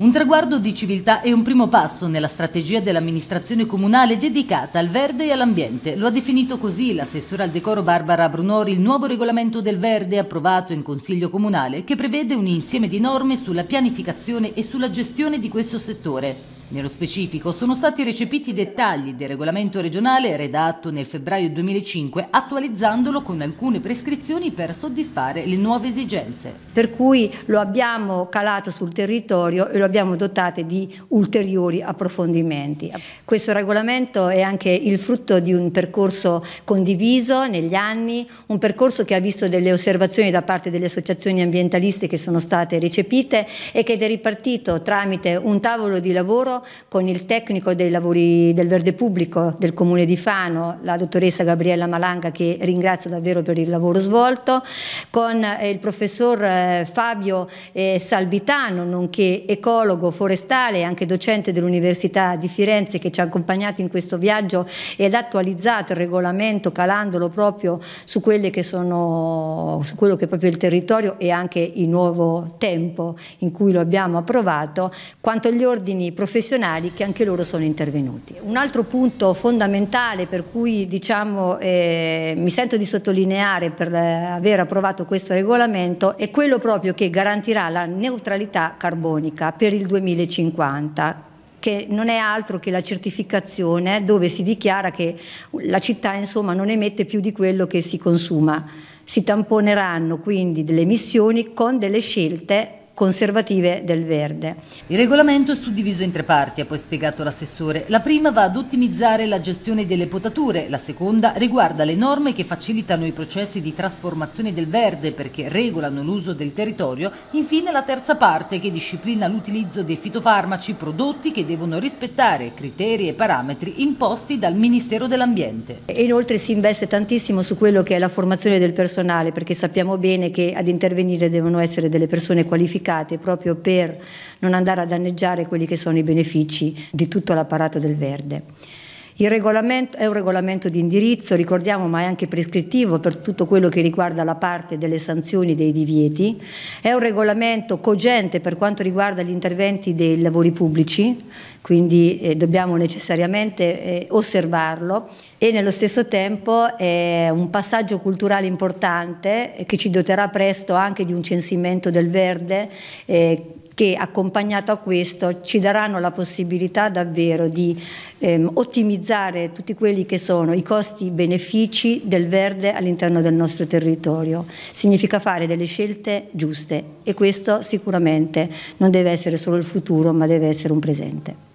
Un traguardo di civiltà e un primo passo nella strategia dell'amministrazione comunale dedicata al verde e all'ambiente. Lo ha definito così l'assessore al decoro Barbara Brunori il nuovo regolamento del verde approvato in Consiglio Comunale che prevede un insieme di norme sulla pianificazione e sulla gestione di questo settore. Nello specifico sono stati recepiti i dettagli del regolamento regionale redatto nel febbraio 2005, attualizzandolo con alcune prescrizioni per soddisfare le nuove esigenze. Per cui lo abbiamo calato sul territorio e lo abbiamo dotato di ulteriori approfondimenti. Questo regolamento è anche il frutto di un percorso condiviso negli anni, un percorso che ha visto delle osservazioni da parte delle associazioni ambientaliste che sono state recepite e che è ripartito tramite un tavolo di lavoro con il tecnico dei lavori del verde pubblico del Comune di Fano, la dottoressa Gabriella Malanga che ringrazio davvero per il lavoro svolto, con eh, il professor eh, Fabio eh, Salvitano, nonché ecologo forestale e anche docente dell'Università di Firenze che ci ha accompagnato in questo viaggio ed ha attualizzato il regolamento calandolo proprio su, sono, su quello che è proprio il territorio e anche il nuovo tempo in cui lo abbiamo approvato. Quanto agli ordini professionali professionali che anche loro sono intervenuti. Un altro punto fondamentale per cui diciamo, eh, mi sento di sottolineare per eh, aver approvato questo regolamento è quello proprio che garantirà la neutralità carbonica per il 2050 che non è altro che la certificazione dove si dichiara che la città insomma, non emette più di quello che si consuma. Si tamponeranno quindi delle emissioni con delle scelte conservative del verde. Il regolamento è suddiviso in tre parti, ha poi spiegato l'assessore. La prima va ad ottimizzare la gestione delle potature, la seconda riguarda le norme che facilitano i processi di trasformazione del verde perché regolano l'uso del territorio, infine la terza parte che disciplina l'utilizzo dei fitofarmaci prodotti che devono rispettare criteri e parametri imposti dal Ministero dell'Ambiente. E inoltre si investe tantissimo su quello che è la formazione del personale perché sappiamo bene che ad intervenire devono essere delle persone qualificate modificate proprio per non andare a danneggiare quelli che sono i benefici di tutto l'apparato del verde. Il regolamento è un regolamento di indirizzo, ricordiamo, ma è anche prescrittivo per tutto quello che riguarda la parte delle sanzioni e dei divieti. È un regolamento cogente per quanto riguarda gli interventi dei lavori pubblici, quindi eh, dobbiamo necessariamente eh, osservarlo e nello stesso tempo è un passaggio culturale importante eh, che ci doterà presto anche di un censimento del verde eh, che accompagnato a questo ci daranno la possibilità davvero di ehm, ottimizzare tutti quelli che sono i costi-benefici del verde all'interno del nostro territorio. Significa fare delle scelte giuste e questo sicuramente non deve essere solo il futuro ma deve essere un presente.